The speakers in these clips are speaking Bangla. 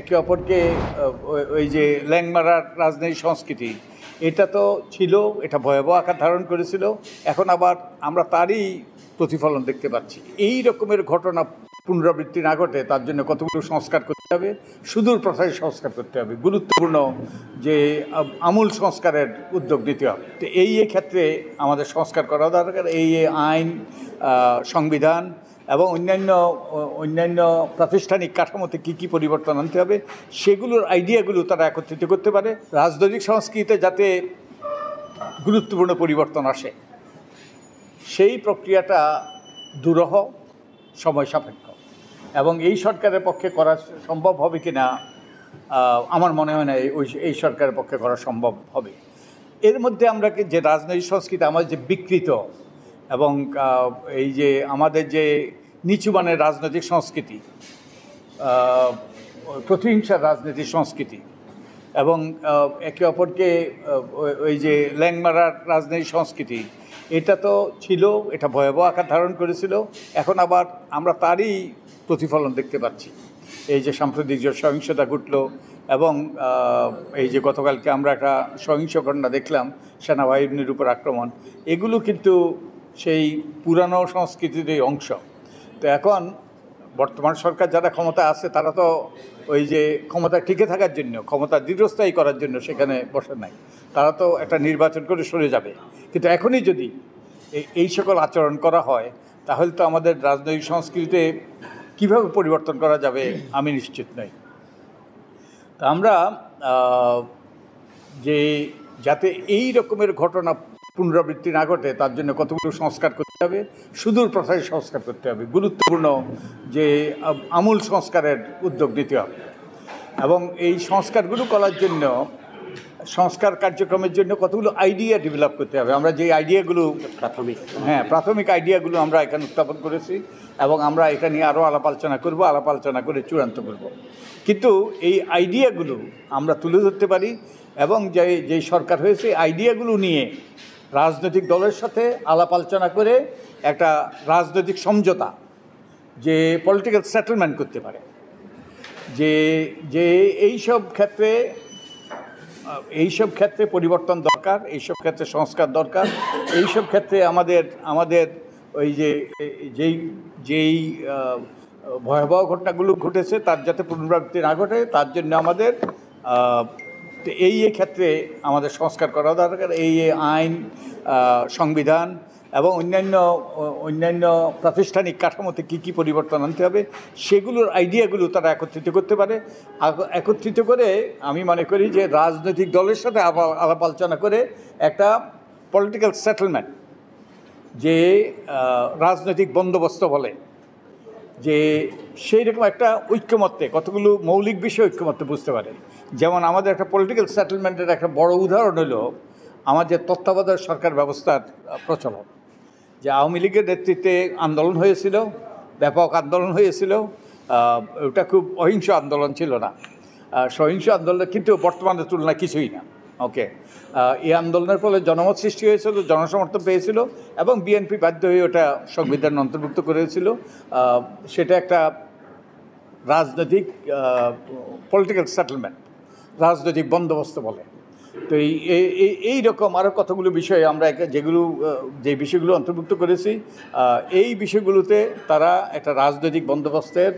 একে অপরকে ওই যে ল্যাংমারার রাজনৈতিক সংস্কৃতি এটা তো ছিল এটা ভয়াবহ আকার ধারণ করেছিল এখন আবার আমরা তারই প্রতিফলন দেখতে পাচ্ছি এই রকমের ঘটনা পুনরাবৃত্তি না ঘটে তার জন্য কতগুলো সংস্কার করতে হবে সুদূর প্রথায় সংস্কার করতে হবে গুরুত্বপূর্ণ যে আমূল সংস্কারের উদ্যোগ নিতে হবে তো এই ক্ষেত্রে আমাদের সংস্কার করা দরকার এই আইন সংবিধান এবং অন্যান্য অন্যান্য প্রাতিষ্ঠানিক কাঠামোতে কী কী পরিবর্তন আনতে হবে সেগুলোর আইডিয়াগুলো তারা একত্রিত করতে পারে রাজনৈতিক সংস্কৃতিতে যাতে গুরুত্বপূর্ণ পরিবর্তন আসে সেই প্রক্রিয়াটা দুরহ সময় সাপেক্ষ এবং এই সরকারের পক্ষে করা সম্ভব হবে কি না আমার মনে হয় না ওই এই সরকারের পক্ষে করা সম্ভব হবে এর মধ্যে আমরা যে রাজনৈতিক সংস্কৃতি আমার যে বিকৃত এবং এই যে আমাদের যে নিচু মানের রাজনৈতিক সংস্কৃতি প্রতিহিংসার রাজনীতির সংস্কৃতি এবং একে অপরকে ওই যে ল্যাংমারার রাজনৈতিক সংস্কৃতি এটা তো ছিল এটা ভয়াবহ আকার ধারণ করেছিল এখন আবার আমরা তারই প্রতিফলন দেখতে পাচ্ছি এই যে সাম্প্রতিক যে সহিংসতা ঘটল এবং এই যে গতকালকে আমরা একটা সহিংস ঘটনা দেখলাম সেনাবাহিনীর উপর আক্রমণ এগুলো কিন্তু সেই পুরানো সংস্কৃতির অংশ তো এখন বর্তমান সরকার যারা ক্ষমতা আছে তারা তো ওই যে ক্ষমতা টিকে থাকার জন্য ক্ষমতা দীর্ঘস্থায়ী করার জন্য সেখানে বসে নাই তারা তো একটা নির্বাচন করে সরে যাবে কিন্তু এখনই যদি এই সকল আচরণ করা হয় তাহলে তো আমাদের রাজনৈতিক সংস্কৃতিতে কিভাবে পরিবর্তন করা যাবে আমি নিশ্চিত নই তা আমরা যে যাতে এই রকমের ঘটনা পুনরাবৃত্তি না ঘটে তার জন্য কতগুলো সংস্কার করতে হবে সুদূর প্রথায় সংস্কার করতে হবে গুরুত্বপূর্ণ যে আমূল সংস্কারের উদ্যোগ নিতে হবে এবং এই সংস্কারগুলো করার জন্য সংস্কার কার্যক্রমের জন্য কতগুলো আইডিয়া ডেভেলপ করতে হবে আমরা যে আইডিয়াগুলো প্রাথমিক হ্যাঁ প্রাথমিক আইডিয়াগুলো আমরা এখানে উত্থাপন করেছি এবং আমরা এটা নিয়ে আরও আলাপ আলোচনা করবো আলাপ আলোচনা করে চূড়ান্ত করব। কিন্তু এই আইডিয়াগুলো আমরা তুলে ধরতে পারি এবং যে যে সরকার হয়েছে আইডিয়াগুলো নিয়ে রাজনৈতিক দলের সাথে আলাপ আলোচনা করে একটা রাজনৈতিক সমঝোতা যে পলিটিক্যাল সেটেলমেন্ট করতে পারে যে যে এইসব ক্ষেত্রে এইসব ক্ষেত্রে পরিবর্তন দরকার এইসব ক্ষেত্রে সংস্কার দরকার এইসব ক্ষেত্রে আমাদের আমাদের ওই যে যেই যেই ভয়াবহ ঘটনাগুলো ঘটেছে তার যাতে পুনরাবৃত্তি না ঘটে তার জন্য আমাদের তো এই ক্ষেত্রে আমাদের সংস্কার করা দরকার এই আইন সংবিধান এবং অন্যান্য অন্যান্য প্রাতিষ্ঠানিক কাঠামোতে কী কী পরিবর্তন আনতে হবে সেগুলোর আইডিয়াগুলো তারা একত্রিত করতে পারে একত্রিত করে আমি মনে করি যে রাজনৈতিক দলের সাথে আলাপ আলোচনা করে একটা পলিটিক্যাল সেটেলমেন্ট যে রাজনৈতিক বন্দোবস্ত বলে যে সেই রকম একটা ঐক্যমত্যে কতগুলো মৌলিক বিষয়ে ঐক্যমত্যে বুঝতে পারে যেমন আমাদের একটা পলিটিক্যাল সেটেলমেন্টের একটা বড় উদাহরণ হলো আমাদের তত্ত্বাবধায়ক সরকার ব্যবস্থার প্রচলন যে আওয়ামী লীগের নেতৃত্বে আন্দোলন হয়েছিল ব্যাপক আন্দোলন হয়েছিল ওটা খুব অহিংস আন্দোলন ছিল না সহিংস আন্দোলন কিন্তু বর্তমানের তুলনা কিছুই না ওকে এই আন্দোলনের ফলে জনমত সৃষ্টি হয়েছিল জনসমর্থন পেয়েছিল এবং বিএনপি বাধ্য হয়ে ওটা সংবিধান অন্তর্ভুক্ত করেছিল সেটা একটা রাজনৈতিক পলিটিক্যাল সেটেলমেন্ট রাজনৈতিক বন্দোবস্ত বলে তো এই এই রকম আরও কতগুলো বিষয়ে আমরা যেগুলো যে বিষয়গুলো অন্তর্ভুক্ত করেছি এই বিষয়গুলোতে তারা একটা রাজনৈতিক বন্দোবস্তের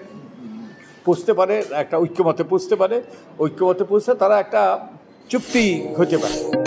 পুষতে পারে একটা ঐক্যমতে পুষতে পারে ঐক্যমতে পুষতে তারা একটা চুক্তি হতে পারে